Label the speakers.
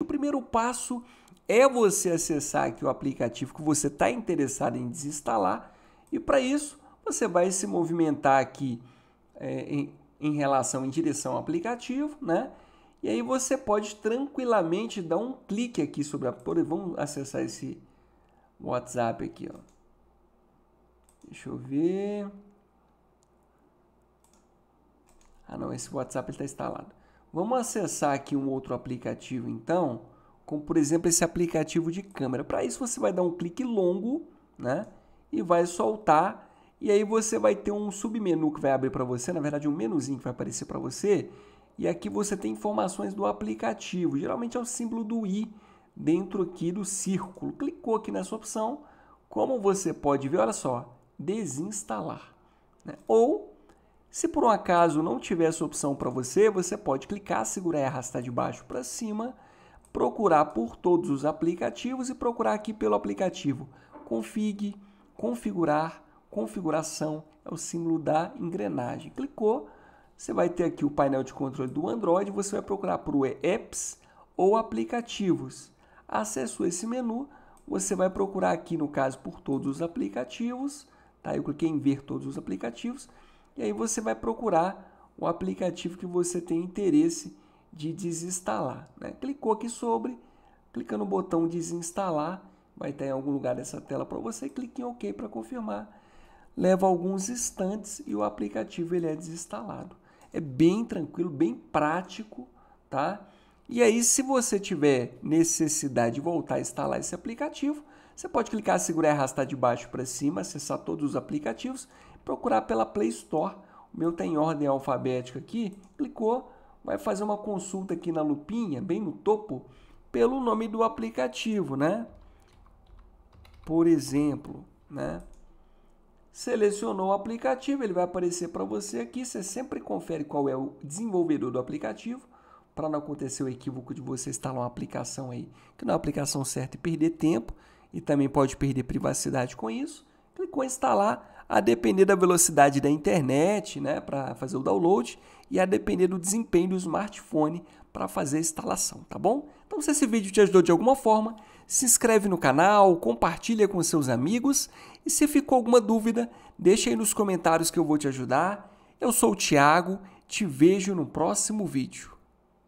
Speaker 1: O primeiro passo é você acessar aqui o aplicativo que você está interessado em desinstalar e para isso você vai se movimentar aqui é, em, em relação em direção ao aplicativo, né? E aí você pode tranquilamente dar um clique aqui sobre a. Vamos acessar esse WhatsApp aqui, ó. Deixa eu ver. Ah não, esse WhatsApp está instalado. Vamos acessar aqui um outro aplicativo então, como por exemplo esse aplicativo de câmera. Para isso você vai dar um clique longo, né? E vai soltar e aí você vai ter um submenu que vai abrir para você, na verdade um menuzinho que vai aparecer para você. E aqui você tem informações do aplicativo. Geralmente é o símbolo do i dentro aqui do círculo. Clicou aqui nessa opção, como você pode ver, olha só, desinstalar. Né? Ou se por um acaso não tiver essa opção para você, você pode clicar, segurar e arrastar de baixo para cima, procurar por todos os aplicativos e procurar aqui pelo aplicativo config, configurar, configuração, é o símbolo da engrenagem. Clicou, você vai ter aqui o painel de controle do Android, você vai procurar por apps ou aplicativos. Acessou esse menu, você vai procurar aqui no caso por todos os aplicativos, tá? Eu cliquei em ver todos os aplicativos e aí você vai procurar o aplicativo que você tem interesse de desinstalar. Né? Clicou aqui sobre, clica no botão desinstalar, vai estar em algum lugar dessa tela para você, clique em OK para confirmar. Leva alguns instantes e o aplicativo ele é desinstalado. É bem tranquilo, bem prático, tá? E aí, se você tiver necessidade de voltar a instalar esse aplicativo, você pode clicar, segurar e arrastar de baixo para cima, acessar todos os aplicativos, procurar pela Play Store. O meu está em ordem alfabética aqui. Clicou, vai fazer uma consulta aqui na lupinha, bem no topo, pelo nome do aplicativo, né? Por exemplo, né? Selecionou o aplicativo, ele vai aparecer para você aqui. Você sempre confere qual é o desenvolvedor do aplicativo para não acontecer o equívoco de você instalar uma aplicação aí que não é a aplicação certa e perder tempo e também pode perder privacidade com isso. Clicou em instalar, a depender da velocidade da internet né, para fazer o download e a depender do desempenho do smartphone para fazer a instalação, tá bom? Então, se esse vídeo te ajudou de alguma forma, se inscreve no canal, compartilha com seus amigos e se ficou alguma dúvida, deixa aí nos comentários que eu vou te ajudar. Eu sou o Thiago, te vejo no próximo vídeo.